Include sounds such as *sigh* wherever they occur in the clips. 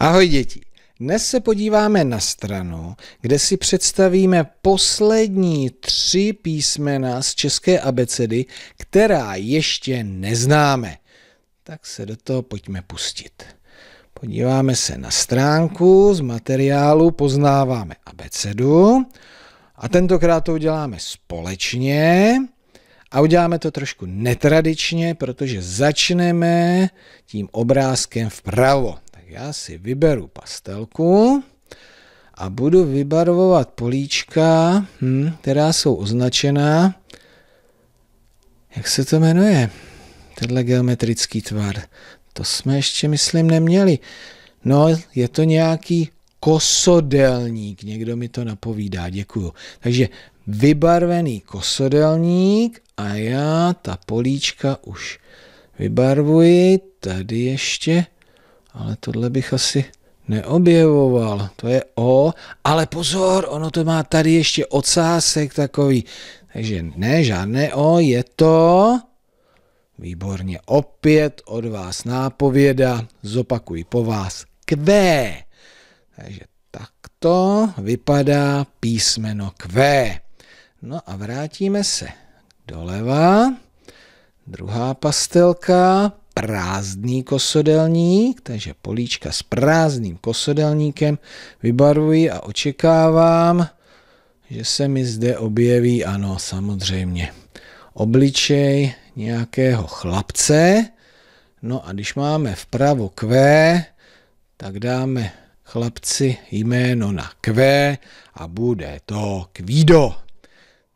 Ahoj děti! Dnes se podíváme na stranu, kde si představíme poslední tři písmena z české abecedy, která ještě neznáme. Tak se do toho pojďme pustit. Podíváme se na stránku z materiálu Poznáváme abecedu a tentokrát to uděláme společně. A uděláme to trošku netradičně, protože začneme tím obrázkem vpravo já si vyberu pastelku a budu vybarvovat políčka, hm, která jsou označená, jak se to jmenuje, tenhle geometrický tvar. To jsme ještě, myslím, neměli. No, je to nějaký kosodelník, někdo mi to napovídá, děkuju. Takže vybarvený kosodelník a já ta políčka už vybarvuji. Tady ještě ale tohle bych asi neobjevoval. To je O, ale pozor, ono to má tady ještě ocásek takový. Takže ne, žádné O, je to... Výborně, opět od vás nápověda, zopakuji po vás. Q. Takže takto vypadá písmeno Q. No a vrátíme se doleva. Druhá pastelka, prázdný kosodelník, takže políčka s prázdným kosodelníkem vybarvuji a očekávám, že se mi zde objeví, ano, samozřejmě, obličej nějakého chlapce. No a když máme vpravo Q, tak dáme chlapci jméno na Q a bude to Kvído.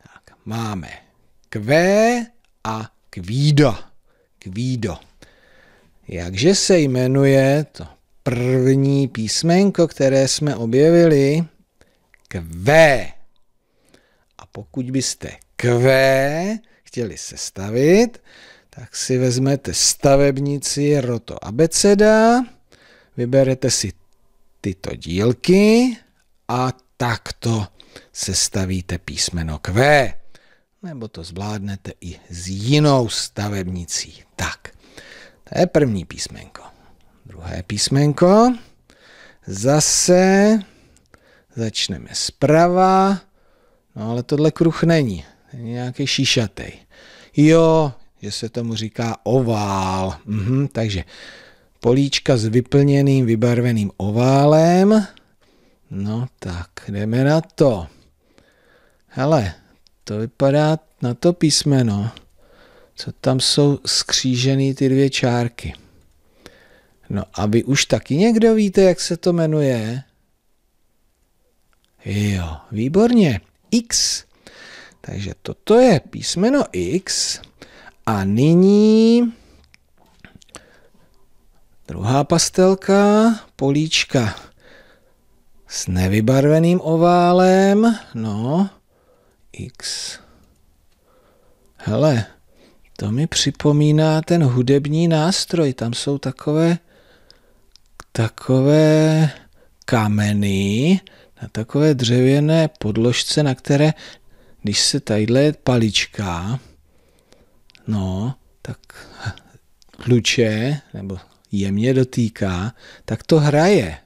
Tak máme Q a Kvído. Kvído. Jakže se jmenuje to první písmenko, které jsme objevili? Kv A pokud byste kv chtěli sestavit, tak si vezmete stavebnici Roto Abeceda, vyberete si tyto dílky a takto sestavíte písmeno kv. Nebo to zvládnete i s jinou stavebnicí. Tak. To je první písmenko. Druhé písmenko. Zase začneme zprava. No ale tohle kruh není. je nějaký šíšatej. Jo, že se tomu říká ovál. Mhm, takže políčka s vyplněným, vybarveným oválem. No tak, jdeme na to. Hele, to vypadá na to písmeno co tam jsou skřížené ty dvě čárky. No a vy už taky někdo víte, jak se to jmenuje? Jo, výborně. X. Takže toto je písmeno X. A nyní druhá pastelka, políčka s nevybarveným oválem. No, X. Hele, to mi připomíná ten hudební nástroj. Tam jsou takové, takové kameny na takové dřevěné podložce, na které, když se tadyhle palička, no, tak kluče nebo jemně dotýká, tak to hraje.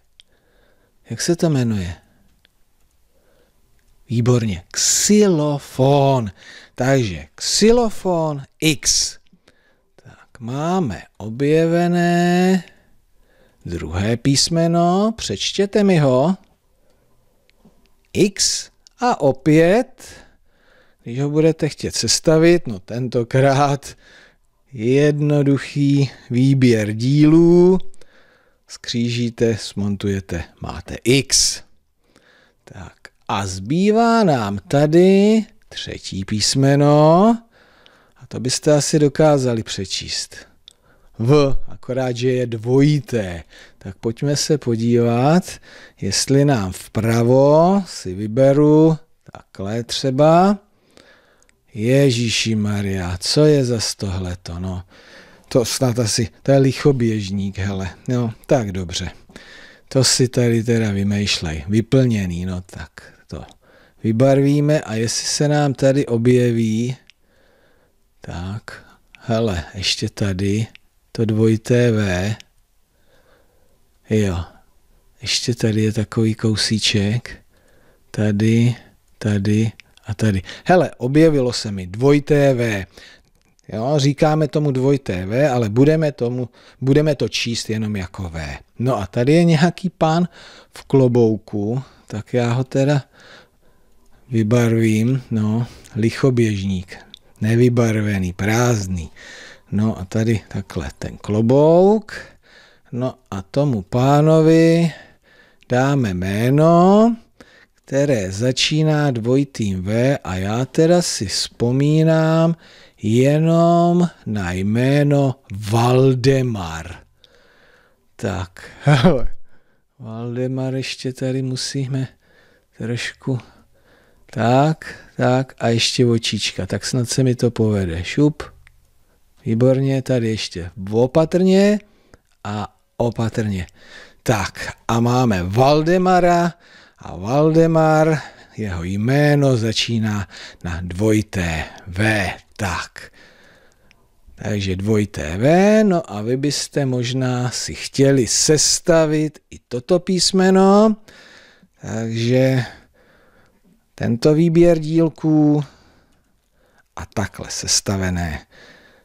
Jak se to jmenuje? Výborně. Ks xylofon. Takže xylofon X. Tak máme objevené druhé písmeno, přečtěte mi ho. X a opět, když ho budete chtět sestavit, no tentokrát jednoduchý výběr dílů, skřížíte, smontujete, máte X. Tak a zbývá nám tady třetí písmeno. A to byste asi dokázali přečíst. V, akorát, že je dvojité. Tak pojďme se podívat, jestli nám vpravo si vyberu takhle třeba. Ježíši Maria, co je za tohleto, no. To snad asi, to je lichoběžník, hele. No, tak dobře. To si tady teda vymýšlej. Vyplněný, no tak to vybarvíme a jestli se nám tady objeví, tak, hele, ještě tady, to dvojité V, jo, ještě tady je takový kousíček, tady, tady a tady. Hele, objevilo se mi dvojité V. Jo, říkáme tomu dvojité V, ale budeme, tomu, budeme to číst jenom jako V. No a tady je nějaký pán v klobouku, tak já ho teda vybarvím, no, lichoběžník, nevybarvený, prázdný. No a tady takhle ten klobouk, no a tomu pánovi dáme jméno, které začíná dvojitým V a já teda si vzpomínám jenom na jméno Valdemar. Tak, *laughs* Valdemar ještě tady musíme trošku tak, tak a ještě očička. Tak snad se mi to povede. Šup. Výborně, tady ještě opatrně a opatrně. Tak a máme Valdemara a Valdemar, jeho jméno začíná na dvojité V. Tak, takže dvoj TV, no a vy byste možná si chtěli sestavit i toto písmeno, takže tento výběr dílků a takhle sestavené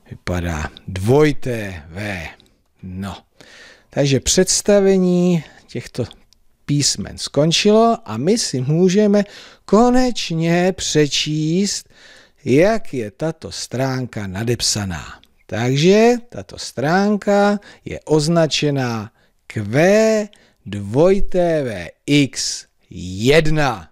vypadá dvoj TV. No, takže představení těchto písmen skončilo a my si můžeme konečně přečíst, jak je tato stránka nadepsaná. Takže tato stránka je označená Q2TVX1.